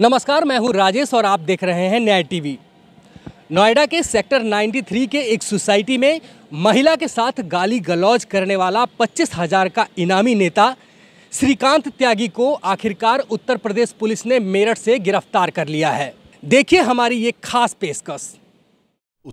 नमस्कार मैं हूं राजेश और आप देख रहे हैं न्याय टीवी नोएडा के सेक्टर 93 के एक सोसाइटी में महिला के साथ गाली गलौज करने वाला पच्चीस हजार का इनामी नेता श्रीकांत त्यागी को आखिरकार उत्तर प्रदेश पुलिस ने मेरठ से गिरफ्तार कर लिया है देखिए हमारी ये खास पेशकश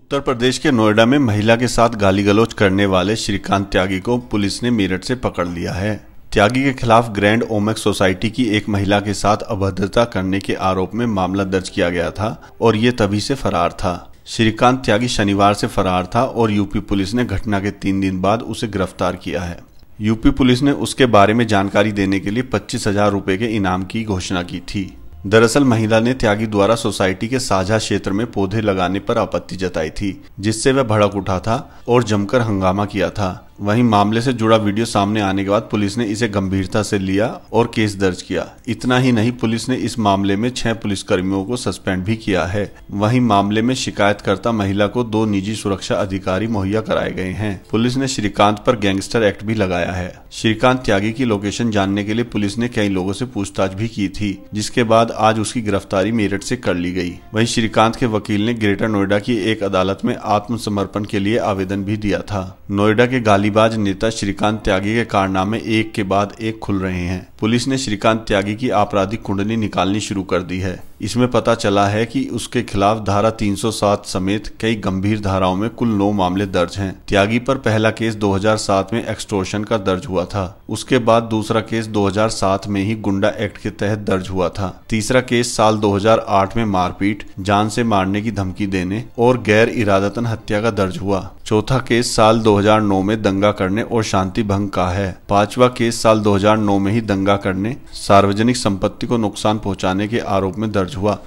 उत्तर प्रदेश के नोएडा में महिला के साथ गाली गलौज करने वाले श्रीकांत त्यागी को पुलिस ने मेरठ से पकड़ लिया है त्यागी के खिलाफ ग्रैंड ओमेक सोसाइटी की एक महिला के साथ अभद्रता करने के आरोप में मामला दर्ज किया गया था और ये तभी से फरार था श्रीकांत त्यागी शनिवार से फरार था और यूपी पुलिस ने घटना के तीन दिन बाद उसे गिरफ्तार किया है यूपी पुलिस ने उसके बारे में जानकारी देने के लिए पच्चीस हजार रूपए के इनाम की घोषणा की थी दरअसल महिला ने त्यागी द्वारा सोसाइटी के साझा क्षेत्र में पौधे लगाने पर आपत्ति जताई थी जिससे वह भड़क उठा था और जमकर हंगामा किया था वहीं मामले से जुड़ा वीडियो सामने आने के बाद पुलिस ने इसे गंभीरता से लिया और केस दर्ज किया इतना ही नहीं पुलिस ने इस मामले में छह पुलिसकर्मियों को सस्पेंड भी किया है वहीं मामले में शिकायतकर्ता महिला को दो निजी सुरक्षा अधिकारी मुहैया कराए गए हैं पुलिस ने श्रीकांत पर गैंगस्टर एक्ट भी लगाया है श्रीकांत त्यागी की लोकेशन जानने के लिए पुलिस ने कई लोगों से पूछताछ भी की थी जिसके बाद आज उसकी गिरफ्तारी मेरठ से कर ली गई वहीं श्रीकांत के वकील ने ग्रेटर नोएडा की एक अदालत में आत्मसमर्पण के लिए आवेदन भी दिया था नोएडा के गाली चालीबाज नेता श्रीकांत त्यागी के कारनामे एक के बाद एक खुल रहे हैं पुलिस ने श्रीकांत त्यागी की आपराधिक कुंडली निकालनी शुरू कर दी है इसमें पता चला है कि उसके खिलाफ धारा 307 समेत कई गंभीर धाराओं में कुल नौ मामले दर्ज हैं त्यागी पर पहला केस 2007 में एक्सट्रोशन का दर्ज हुआ था उसके बाद दूसरा केस 2007 में ही गुंडा एक्ट के तहत दर्ज हुआ था तीसरा केस साल 2008 में मारपीट जान से मारने की धमकी देने और गैर इरादतन हत्या का दर्ज हुआ चौथा केस साल 2009 में दंगा करने और शांति भंग का है पांचवा केस साल 2009 में ही दंगा करने सार्वजनिक संपत्ति को नुकसान पहुंचाने के आरोप में दर्ज दर्ज हुआ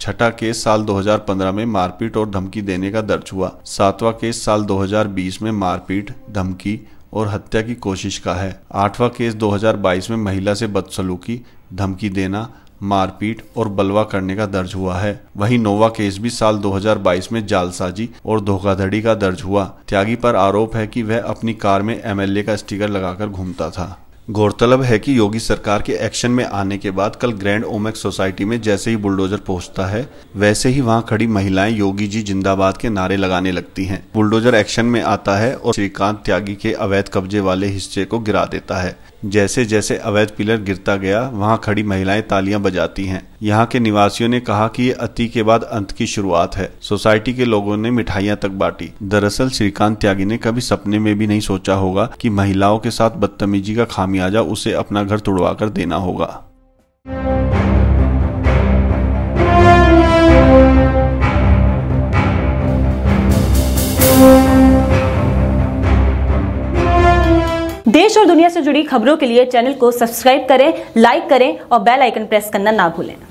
छठा केस साल 2015 में मारपीट और धमकी देने का दर्ज हुआ सातवां केस साल 2020 में मारपीट धमकी और हत्या की कोशिश का है आठवां केस 2022 में महिला से बदसलूकी धमकी देना मारपीट और बलवा करने का दर्ज हुआ है वहीं नोवा केस भी साल 2022 में जालसाजी और धोखाधड़ी का दर्ज हुआ त्यागी पर आरोप है कि वह अपनी कार में एमएलए का स्टिकर लगाकर घूमता था गौरतलब है कि योगी सरकार के एक्शन में आने के बाद कल ग्रैंड ओमेक सोसाइटी में जैसे ही बुलडोजर पहुंचता है वैसे ही वहां खड़ी महिलाएं योगी जी जिंदाबाद के नारे लगाने लगती हैं बुलडोजर एक्शन में आता है और श्रीकांत त्यागी के अवैध कब्जे वाले हिस्से को गिरा देता है जैसे जैसे अवैध पिलर गिरता गया वहां खड़ी महिलाएं तालियां बजाती हैं यहाँ के निवासियों ने कहा कि ये अति के बाद अंत की शुरुआत है सोसाइटी के लोगों ने मिठाइयां तक बांटी दरअसल श्रीकांत त्यागी ने कभी सपने में भी नहीं सोचा होगा कि महिलाओं के साथ बदतमीजी का खामियाजा उसे अपना घर तुड़वा कर देना होगा देश और दुनिया से जुड़ी खबरों के लिए चैनल को सब्सक्राइब करें लाइक करें और बेल आइकन प्रेस करना ना भूलें